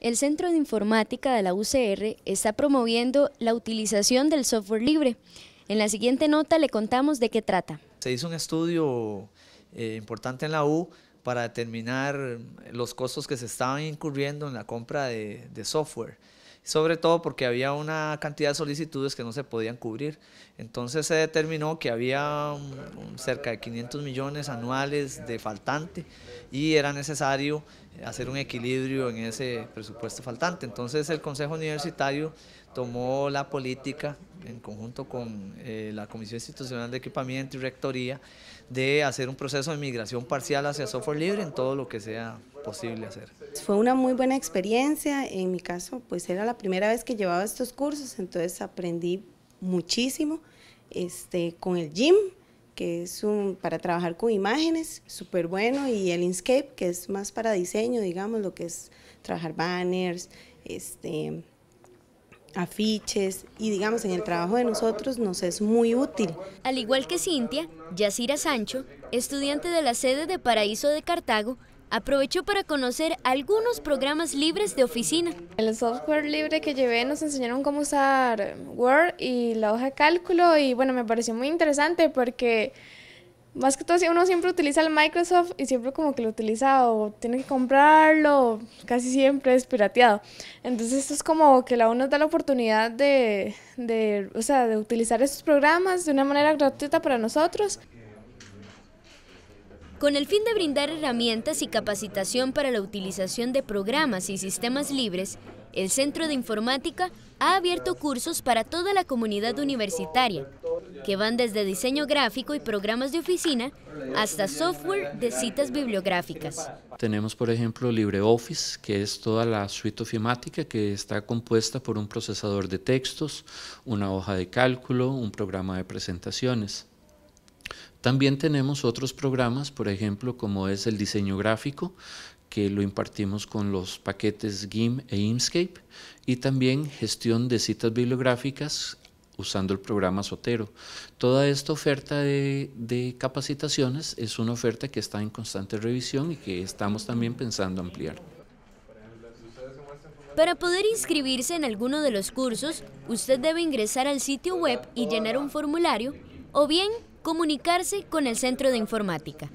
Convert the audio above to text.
El Centro de Informática de la UCR está promoviendo la utilización del software libre. En la siguiente nota le contamos de qué trata. Se hizo un estudio eh, importante en la U para determinar los costos que se estaban incurriendo en la compra de software sobre todo porque había una cantidad de solicitudes que no se podían cubrir. Entonces se determinó que había cerca de 500 millones anuales de faltante y era necesario hacer un equilibrio en ese presupuesto faltante. Entonces el Consejo Universitario tomó la política en conjunto con eh, la Comisión Institucional de Equipamiento y Rectoría, de hacer un proceso de migración parcial hacia software libre en todo lo que sea posible hacer. Fue una muy buena experiencia, en mi caso pues era la primera vez que llevaba estos cursos, entonces aprendí muchísimo este, con el GYM, que es un, para trabajar con imágenes, súper bueno, y el Inscape, que es más para diseño, digamos, lo que es trabajar banners, este, afiches y digamos en el trabajo de nosotros nos es muy útil. Al igual que Cintia, Yacira Sancho, estudiante de la sede de Paraíso de Cartago, aprovechó para conocer algunos programas libres de oficina. el software libre que llevé nos enseñaron cómo usar Word y la hoja de cálculo y bueno, me pareció muy interesante porque más que todo uno siempre utiliza el Microsoft y siempre como que lo utiliza o tiene que comprarlo, casi siempre es pirateado. Entonces esto es como que la uno da la oportunidad de, de, de utilizar estos programas de una manera gratuita para nosotros. Con el fin de brindar herramientas y capacitación para la utilización de programas y sistemas libres, el Centro de Informática ha abierto cursos para toda la comunidad universitaria, que van desde diseño gráfico y programas de oficina hasta software de citas bibliográficas. Tenemos, por ejemplo, LibreOffice, que es toda la suite ofimática que está compuesta por un procesador de textos, una hoja de cálculo, un programa de presentaciones. También tenemos otros programas, por ejemplo, como es el diseño gráfico, que lo impartimos con los paquetes GIMP e, e Inkscape, y también gestión de citas bibliográficas usando el programa Sotero. Toda esta oferta de, capacitaciones es una oferta que está en constante revisión y que estamos también pensando ampliar. Para poder inscribirse en alguno de los cursos, usted debe ingresar al sitio web y llenar un formulario o bien comunicarse con el Centro de Informática.